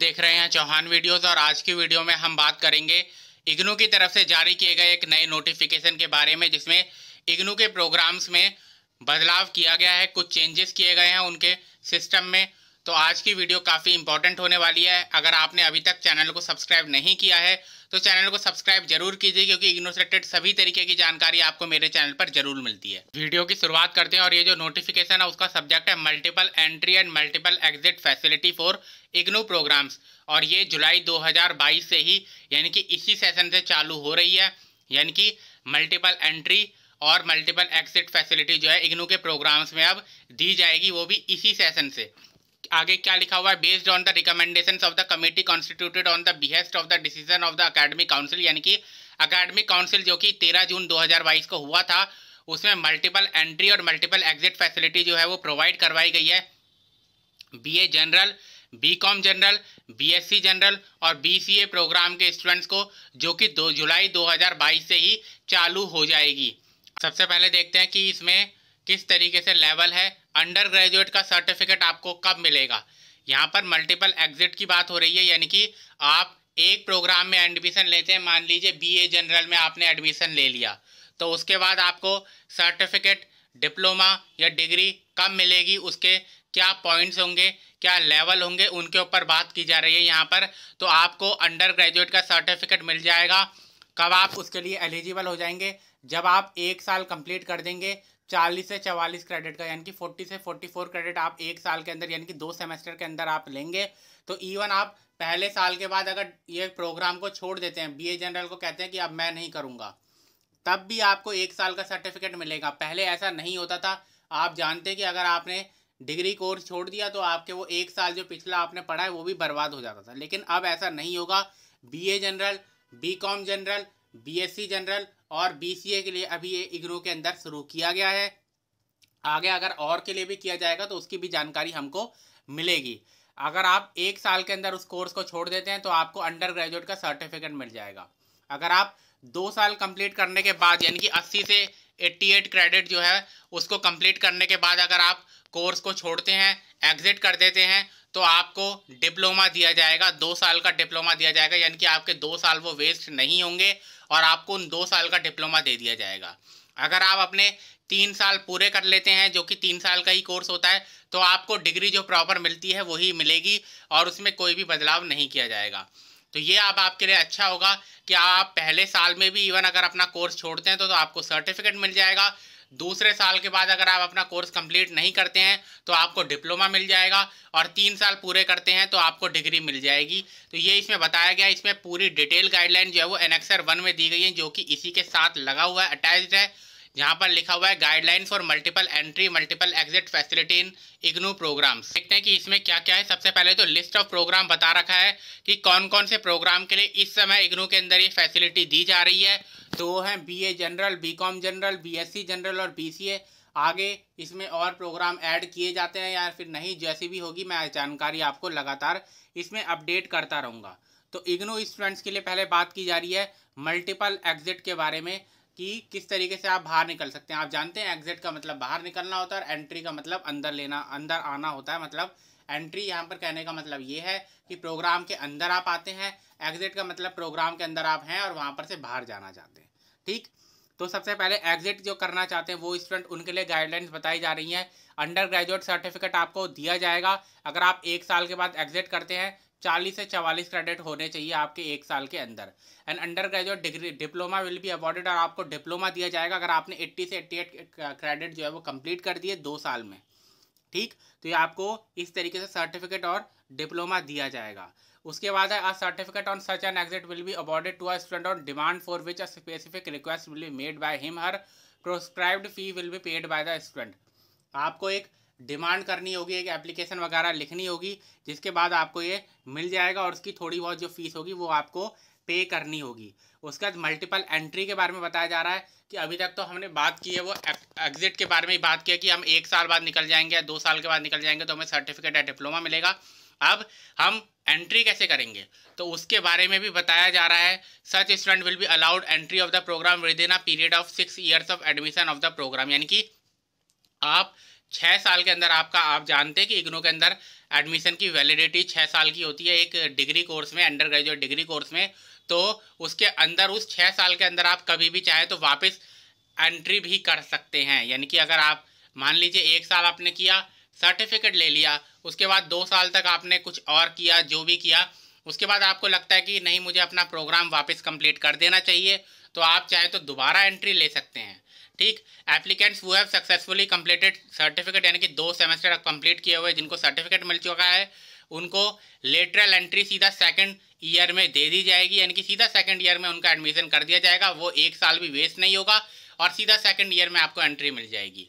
देख रहे हैं चौहान वीडियोस और आज की वीडियो में हम बात करेंगे इग्नू की तरफ से जारी किए गए एक नए नोटिफिकेशन के बारे में जिसमें इग्नू के प्रोग्राम्स में बदलाव किया गया है कुछ चेंजेस किए गए हैं उनके सिस्टम में तो आज की वीडियो काफ़ी इंपॉर्टेंट होने वाली है अगर आपने अभी तक चैनल को सब्सक्राइब नहीं किया है तो चैनल को सब्सक्राइब जरूर कीजिए क्योंकि इग्नो रिलेटेड सभी तरीके की जानकारी आपको मेरे चैनल पर जरूर मिलती है वीडियो की शुरुआत करते हैं और ये जो नोटिफिकेशन है उसका सब्जेक्ट है multiple entry and multiple exit facility for IGNOU programmes और ये जुलाई दो से ही यानी कि इसी सेशन से चालू हो रही है यानी कि मल्टीपल एंट्री और मल्टीपल एग्जिट फैसिलिटी जो है इग्नू के प्रोग्राम्स में अब दी जाएगी वो भी इसी सेशन से आगे क्या लिखा हुआ है based on the recommendation of the committee constituted on the behest of the decision of the academic council यानी कि अकेडमिक काउंसिल जो कि 13 जून 2022 को हुआ था उसमें मल्टीपल एंट्री और मल्टीपल एग्जिट फैसिलिटी जो है वो प्रोवाइड करवाई गई है BA general BCom general BSc general और बीसीए प्रोग्राम के स्टूडेंट्स को जो कि दो जुलाई 2022 से ही चालू हो जाएगी सबसे पहले देखते हैं कि इसमें किस तरीके से लेवल है अंडर ग्रेजुएट का सर्टिफिकेट आपको कब मिलेगा यहाँ पर मल्टीपल एग्जिट की बात हो रही है यानी कि आप एक प्रोग्राम में एडमिशन लेते हैं मान लीजिए बीए जनरल में आपने एडमिशन ले लिया तो उसके बाद आपको सर्टिफिकेट डिप्लोमा या डिग्री कब मिलेगी उसके क्या पॉइंट्स होंगे क्या लेवल होंगे उनके ऊपर बात की जा रही है यहाँ पर तो आपको अंडर ग्रेजुएट का सर्टिफिकेट मिल जाएगा कब आप उसके लिए एलिजिबल हो जाएंगे जब आप एक साल कंप्लीट कर देंगे चालीस से चवालीस क्रेडिट का यानी कि फोर्टी से फोर्टी फोर क्रेडिट आप एक साल के अंदर यानी कि दो सेमेस्टर के अंदर आप लेंगे तो इवन आप पहले साल के बाद अगर ये प्रोग्राम को छोड़ देते हैं बीए जनरल को कहते हैं कि अब मैं नहीं करूँगा तब भी आपको एक साल का सर्टिफिकेट मिलेगा पहले ऐसा नहीं होता था आप जानते कि अगर आपने डिग्री कोर्स छोड़ दिया तो आपके वो एक साल जो पिछला आपने पढ़ा है वो भी बर्बाद हो जाता था लेकिन अब ऐसा नहीं होगा BA general BCom general BSc general e और बीसीए के लिए अभी ये इग्नू के अंदर शुरू किया गया है आगे अगर और के लिए भी किया जाएगा तो उसकी भी जानकारी हमको मिलेगी अगर आप एक साल के अंदर उस कोर्स को छोड़ देते हैं तो आपको अंडर ग्रेजुएट का सर्टिफिकेट मिल जाएगा अगर आप दो साल कंप्लीट करने के बाद यानी कि 80 से 88 क्रेडिट जो है उसको कंप्लीट करने के बाद अगर आप कोर्स को छोड़ते हैं एग्जिट कर देते हैं तो आपको डिप्लोमा दिया जाएगा दो साल का डिप्लोमा दिया जाएगा यानी कि आपके दो साल वो वेस्ट नहीं होंगे और आपको उन दो साल का डिप्लोमा दे दिया जाएगा अगर आप अपने तीन साल पूरे कर लेते हैं जो कि तीन साल का ही कोर्स होता है तो आपको डिग्री जो प्रॉपर मिलती है वही मिलेगी और उसमें कोई भी बदलाव नहीं किया जाएगा तो ये आप आपके लिए अच्छा होगा कि आप पहले साल में भी इवन अगर अपना कोर्स छोड़ते हैं तो, तो आपको सर्टिफिकेट मिल जाएगा दूसरे साल के बाद अगर आप अपना कोर्स कंप्लीट नहीं करते हैं तो आपको डिप्लोमा मिल जाएगा और तीन साल पूरे करते हैं तो आपको डिग्री मिल जाएगी तो ये इसमें बताया गया इसमें पूरी डिटेल गाइडलाइन जो है वो एनेक्सर वन में दी गई है जो कि इसी के साथ लगा हुआ है अटैच्ड है यहाँ पर लिखा हुआ है guideline for multiple entry multiple exit facility in IGNOU programmes देखते हैं कि इसमें क्या क्या है सबसे पहले तो लिस्ट ऑफ प्रोग्राम बता रखा है कि कौन कौन से प्रोग्राम के लिए इस समय इग्नू के अंदर ये फैसिलिटी दी जा रही है तो वो है B A general B Com general B S C general और बी सी ए आगे इसमें और प्रोग्राम ऐड किए जाते हैं या फिर नहीं जैसी भी होगी मैं जानकारी आपको लगातार इसमें अपडेट करता रहूँगा तो इग्नू स्टूडेंट्स के लिए पहले बात की जा रही है मल्टीपल एग्जिट के बारे में कि किस तरीके से आप बाहर निकल सकते हैं आप जानते हैं एग्जिट का मतलब बाहर निकलना होता है और एंट्री का मतलब अंदर लेना अंदर आना होता है मतलब एंट्री यहाँ पर कहने का मतलब ये है कि प्रोग्राम के अंदर आप आते हैं एग्जिट का मतलब प्रोग्राम के अंदर आप हैं और वहाँ पर से बाहर जाना चाहते हैं ठीक तो सबसे पहले एग्जिट जो करना चाहते हैं वो स्टूडेंट उनके लिए गाइडलाइंस बताई जा रही हैं अंडर ग्रेजुएट सर्टिफिकेट आपको दिया जाएगा अगर आप एक साल के बाद एग्जिट करते हैं 40 से 44 क्रेडिट होने चाहिए आपके एक साल के अंदर and undergraduate degree diploma will be awarded और आपको डिप्लोमा दिया जाएगा अगर आपने 80 से 88 क्रेडिट जो है वो कंप्लीट कर दिए दो साल में ठीक तो ये आपको इस तरीके से सर्टिफिकेट और डिप्लोमा दिया जाएगा उसके बाद है a certificate on such an exit will be awarded to a student on demand for which a specific request will be made by him her proscribed fee will be paid by the student आपको एक demand करनी होगी एक application वगैरह लिखनी होगी जिसके बाद आपको ये मिल जाएगा और उसकी थोड़ी बहुत जो फीस होगी वो आपको पे करनी होगी उसके बाद मल्टीपल एंट्री के बारे में बताया जा रहा है कि अभी तक तो हमने बात की है वो एग्जिट के बारे में ही बात किया कि हम एक साल बाद निकल जाएंगे या दो साल के बाद निकल जाएंगे तो हमें सर्टिफिकेट या डिप्लोमा मिलेगा अब हम एंट्री कैसे करेंगे तो उसके बारे में भी बताया जा रहा है such student will be allowed entry of the programme within a period of six years of admission of the programme यानी कि आप छः साल के अंदर आपका आप जानते हैं कि इग्नो के अंदर एडमिशन की वैलिडिटी छः साल की होती है एक डिग्री कोर्स में अंडर ग्रेजुएट डिग्री कोर्स में तो उसके अंदर उस छः साल के अंदर आप कभी भी चाहें तो वापस एंट्री भी कर सकते हैं यानी कि अगर आप मान लीजिए एक साल आपने किया सर्टिफिकेट ले लिया उसके बाद दो साल तक आपने कुछ और किया जो भी किया उसके बाद आपको लगता है कि नहीं मुझे अपना प्रोग्राम वापस कंप्लीट कर देना चाहिए तो आप चाहे तो दोबारा एंट्री ले सकते हैं ठीक applicants who have successfully completed certificate यानी कि दो सेमेस्टर कंप्लीट किए हुए जिनको सर्टिफिकेट मिल चुका है उनको लेटरल एंट्री सीधा सेकंड ईयर में दे दी जाएगी यानी कि सीधा सेकंड ईयर में उनका एडमिशन कर दिया जाएगा वो एक साल भी वेस्ट नहीं होगा और सीधा सेकंड ईयर में आपको एंट्री मिल जाएगी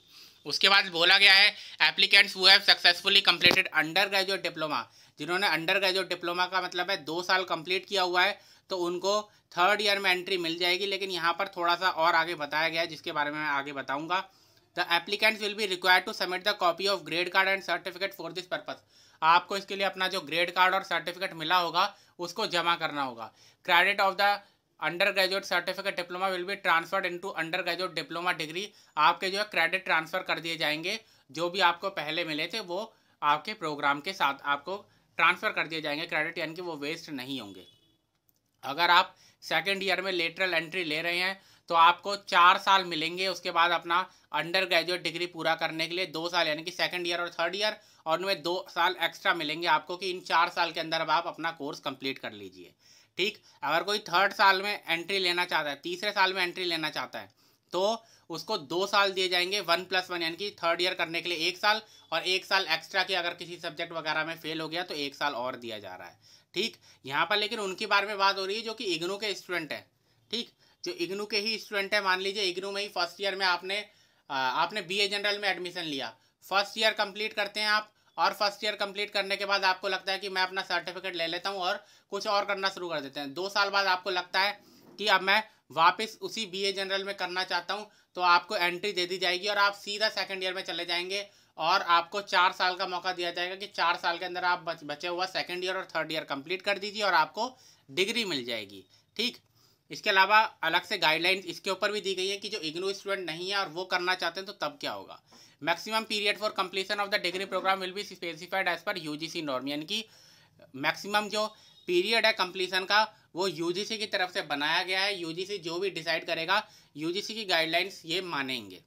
उसके बाद बोला गया है applicants who have successfully completed undergraduate diploma जिन्होंने अंडर ग्रेजुएट डिप्लोमा का मतलब है दो साल कंप्लीट किया हुआ है तो उनको थर्ड ईयर में एंट्री मिल जाएगी लेकिन यहाँ पर थोड़ा सा और आगे बताया गया है जिसके बारे में मैं आगे बताऊँगा the applicants will be require to submit the copy of grade card and certificate for this purpose आपको इसके लिए अपना जो ग्रेड कार्ड और सर्टिफिकेट मिला होगा उसको जमा करना होगा credit of the undergraduate certificate diploma will be transferred into undergraduate diploma degree आपके जो है क्रेडिट ट्रांसफर कर दिए जाएंगे जो भी आपको पहले मिले थे वो आपके प्रोग्राम के साथ आपको ट्रांसफर कर दिए जाएंगे क्रेडिट यानी कि वो वेस्ट नहीं होंगे अगर आप सेकेंड ईयर में लेटरल एंट्री ले रहे हैं तो आपको चार साल मिलेंगे उसके बाद अपना अंडर ग्रेजुएट डिग्री पूरा करने के लिए दो साल यानी कि सेकेंड ईयर और थर्ड ईयर और उनमें दो साल एक्स्ट्रा मिलेंगे आपको कि इन चार साल के अंदर अब आप अपना कोर्स कंप्लीट कर लीजिए ठीक अगर कोई थर्ड साल में एंट्री लेना चाहता है तीसरे साल में एंट्री लेना चाहता है तो उसको दो साल दिए जाएंगे वन प्लस वन यानी कि थर्ड ईयर करने के लिए एक साल और एक साल एक्स्ट्रा की अगर किसी सब्जेक्ट वगैरह में फेल हो गया तो एक साल और दिया जा रहा है ठीक यहाँ पर लेकिन उनके बारे में बात हो रही है जो कि इग्नू के स्टूडेंट हैं ठीक जो इग्नू के ही स्टूडेंट है मान लीजिए इग्नू में ही फर्स्ट ईयर में आपने आपने बी जनरल में एडमिशन लिया फर्स्ट ईयर कंप्लीट करते हैं आप और फर्स्ट ईयर कंप्लीट करने के बाद आपको लगता है कि मैं अपना सर्टिफिकेट ले लेता हूँ और कुछ और करना शुरू कर देते हैं दो साल बाद आपको लगता है कि अब मैं वापस उसी बीए जनरल में करना चाहता हूं तो आपको एंट्री दे दी जाएगी और आप सीधा सेकेंड ईयर में चले जाएंगे और आपको चार साल का मौका दिया जाएगा कि चार साल के अंदर आप बच, बचे हुआ सेकेंड ईयर और थर्ड ईयर कंप्लीट कर दीजिए और आपको डिग्री मिल जाएगी ठीक इसके अलावा अलग से गाइडलाइंस इसके ऊपर भी दी गई है कि जो इग्नू स्टूडेंट नहीं है और वो करना चाहते हैं तो तब क्या होगा maximum period for completion of the degree programme will be specified as per UGC norm यानी कि मैक्सिमम जो पीरियड है कंप्लीशन का वो यूजीसी की तरफ से बनाया गया है यूजीसी जो भी डिसाइड करेगा यूजीसी की गाइडलाइंस ये मानेंगे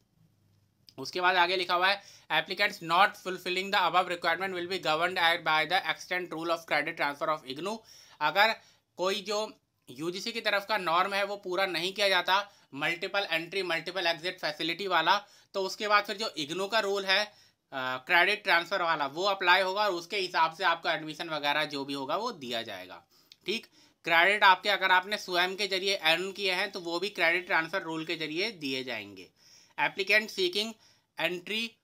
उसके बाद आगे लिखा हुआ है applicants not fulfilling the above requirement will be govern by the extent rule of credit transfer of IGNOU अगर कोई जो यूजीसी की तरफ का नॉर्म है वो पूरा नहीं किया जाता multiple entry multiple exit facility वाला तो उसके बाद फिर जो इग्नू का रूल है क्रेडिट uh, ट्रांसफ़र वाला वो अप्लाई होगा और उसके हिसाब से आपका एडमिशन वगैरह जो भी होगा वो दिया जाएगा ठीक क्रेडिट आपके अगर आपने स्वयं के जरिए अर्न किए हैं तो वो भी क्रेडिट ट्रांसफ़र रूल के जरिए दिए जाएंगे applicant seeking entry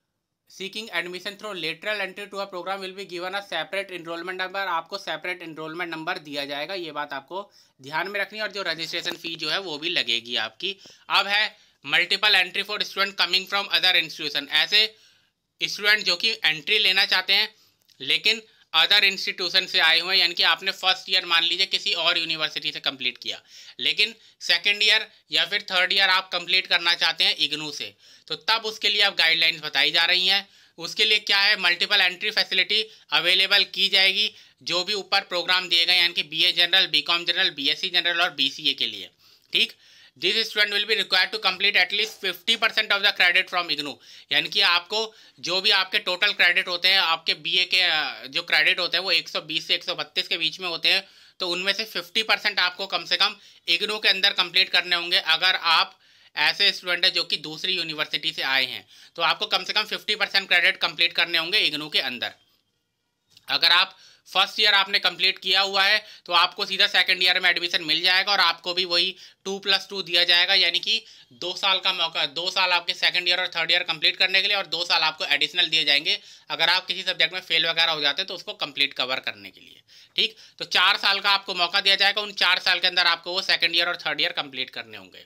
seeking admission through lateral entry to a program will be given a separate enrollment number आपको separate enrollment number दिया जाएगा ये बात आपको ध्यान में रखनी है और जो रजिस्ट्रेशन फी जो है वो भी लगेगी आपकी अब है multiple entry for student coming from other institution ऐसे स्टूडेंट जो कि एंट्री लेना चाहते हैं लेकिन अदर इंस्टीट्यूशन से आए हुए यानी कि आपने फर्स्ट ईयर मान लीजिए किसी और यूनिवर्सिटी से कंप्लीट किया लेकिन सेकेंड ईयर या फिर थर्ड ईयर आप कंप्लीट करना चाहते हैं इग्नू से तो तब उसके लिए आप गाइडलाइंस बताई जा रही हैं उसके लिए क्या है मल्टीपल एंट्री फैसिलिटी अवेलेबल की जाएगी जो भी ऊपर प्रोग्राम दिए गए यानी कि B general B general B general और बी के लिए ठीक this student will be require to complete at least fifty percent of the credit from IGNOU यानी कि आपको जो भी आपके टोटल क्रेडिट होते हैं आपके बी के जो क्रेडिट होते हैं वो 120 से 132 के बीच में होते हैं तो उनमें से 50 परसेंट आपको कम से कम इग्नू के अंदर कम्प्लीट करने होंगे अगर आप ऐसे स्टूडेंट हैं जो कि दूसरी यूनिवर्सिटी से आए हैं तो आपको कम से कम फिफ्टी क्रेडिट कम्प्लीट करने होंगे इग्नू के अंदर अगर आप फर्स्ट ईयर आपने कंप्लीट किया हुआ है तो आपको सीधा सेकेंड ईयर में एडमिशन मिल जाएगा और आपको भी वही टू प्लस टू दिया जाएगा यानी कि दो साल का मौका दो साल आपके सेकेंड ईयर और थर्ड ईयर कंप्लीट करने के लिए और दो साल आपको एडिशनल दिए जाएंगे अगर आप किसी सब्जेक्ट में फेल वगैरह हो जाते हैं तो उसको कंप्लीट कवर करने के लिए ठीक तो चार साल का आपको मौका दिया जाएगा उन चार साल के अंदर आपको वो सेकेंड ईयर और थर्ड ईयर कंप्लीट करने होंगे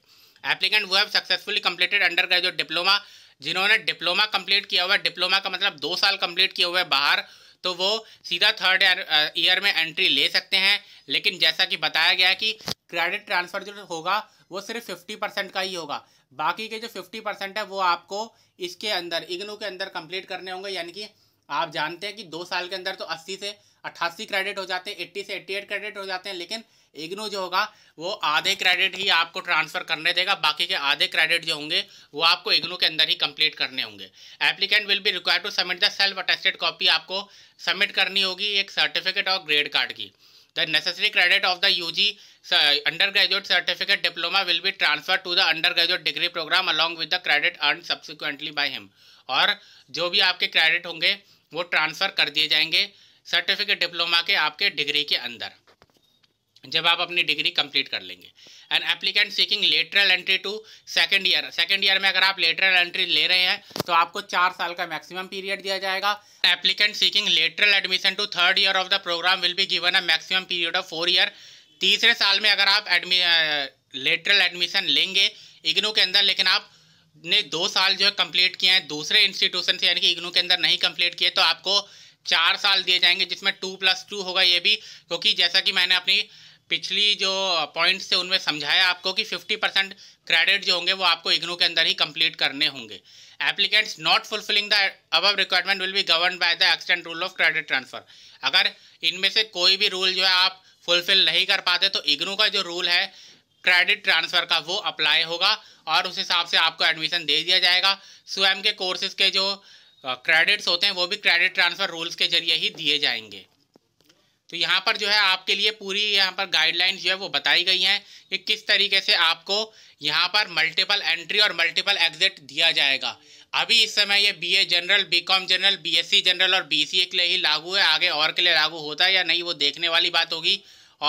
applicant who have successfully completed undergraduate diploma जिन्होंने डिप्लोमा कंप्लीट किया हुआ है डिप्लोमा का मतलब दो साल कंप्लीट किया हुआ है बाहर तो वो सीधा थर्ड ईयर uh, में एंट्री ले सकते हैं लेकिन जैसा कि बताया गया कि क्रेडिट ट्रांसफ़र जो होगा वो सिर्फ फिफ्टी परसेंट का ही होगा बाकी के जो फिफ्टी परसेंट है वो आपको इसके अंदर इग्नू के अंदर कंप्लीट करने होंगे यानी कि आप जानते हैं कि दो साल के अंदर तो अस्सी से अट्ठासी क्रेडिट हो जाते हैं एट्टी से एट्टी एट क्रेडिट हो जाते हैं लेकिन इग्नू जो होगा वो आधे क्रेडिट ही आपको ट्रांसफ़र करने देगा बाकी के आधे क्रेडिट जो होंगे वो आपको इग्नू के अंदर ही कंप्लीट करने होंगे applicant will be require to submit the self attested copy आपको सबमिट करनी होगी एक सर्टिफिकेट और ग्रेड कार्ड की the necessary credit of the U G undergraduate certificate diploma will be transfer to the undergraduate degree programme along with the credit earn subsequently by him और जो भी आपके credit होंगे वो transfer कर दिए जाएंगे सर्टिफिकेट डिप्लोमा के आपके डिग्री के अंदर जब आप अपनी डिग्री कंप्लीट कर लेंगे and applicant seeking lateral entry to second year second year में अगर आप लेटरल एंट्री ले रहे हैं तो आपको चार साल का मैक्सिमम पीरियड दिया जाएगा applicant seeking lateral admission to third year of the programme will be given a maximum period of four year तीसरे साल में अगर आप एडमि लेटरल एडमिशन लेंगे इग्नू के अंदर लेकिन आप ने दो साल जो है कंप्लीट किए हैं दूसरे इंस्टीट्यूशन से यानी कि इग्नू के अंदर नहीं कंप्लीट किए तो आपको चार साल दिए जाएंगे जिसमें टू प्लस टू होगा ये भी क्योंकि जैसा कि मैंने अपनी पिछली जो पॉइंट्स थे उनमें समझाया आपको कि 50 परसेंट क्रेडिट जो होंगे वो आपको इग्नू के अंदर ही कंप्लीट करने होंगे applicants not fulfilling the above requirement will be govern by the extent rule of credit transfer अगर इनमें से कोई भी रूल जो है आप फुलफिल नहीं कर पाते तो इग्नू का जो रूल है क्रेडिट ट्रांसफ़र का वो अप्लाई होगा और उस हिसाब से आपको एडमिशन दे दिया जाएगा स्वयं के कोर्सेज के जो क्रेडिट्स होते हैं वो भी क्रेडिट ट्रांसफ़र रूल्स के जरिए ही दिए जाएंगे तो यहाँ पर जो है आपके लिए पूरी यहाँ पर गाइडलाइंस जो है वो बताई गई हैं कि किस तरीके से आपको यहाँ पर मल्टीपल एंट्री और मल्टीपल एग्जिट दिया जाएगा अभी इस समय ये BA general BCom general BSc general और बीसीए के लिए ही लागू है आगे और के लिए लागू होता है या नहीं वो देखने वाली बात होगी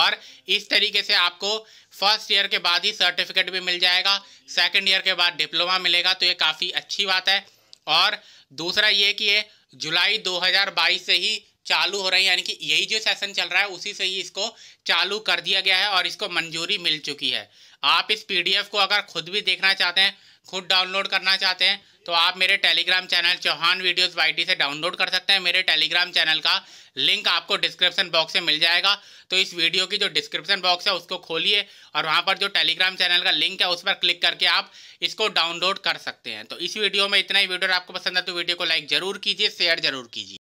और इस तरीके से आपको फर्स्ट ईयर के बाद ही सर्टिफिकेट भी मिल जाएगा सेकेंड ईयर के बाद डिप्लोमा मिलेगा तो ये काफ़ी अच्छी बात है और दूसरा ये कि ये जुलाई 2022 से ही चालू हो रही है यानी कि यही जो सेशन चल रहा है उसी से ही इसको चालू कर दिया गया है और इसको मंजूरी मिल चुकी है आप इस पीडीएफ को अगर खुद भी देखना चाहते हैं खुद डाउनलोड करना चाहते हैं तो आप मेरे टेलीग्राम चैनल चौहान वीडियोस वाई से डाउनलोड कर सकते हैं मेरे टेलीग्राम चैनल का लिंक आपको डिस्क्रिप्शन बॉक्स से मिल जाएगा तो इस वीडियो की जो डिस्क्रिप्शन बॉक्स है उसको खोलिए और वहाँ पर जो टेलीग्राम चैनल का लिंक है उस पर क्लिक करके आप इसको डाउनलोड कर सकते हैं तो इस वीडियो में इतना ही वीडियो आपको पसंद है तो वीडियो को लाइक जरूर कीजिए शेयर जरूर कीजिए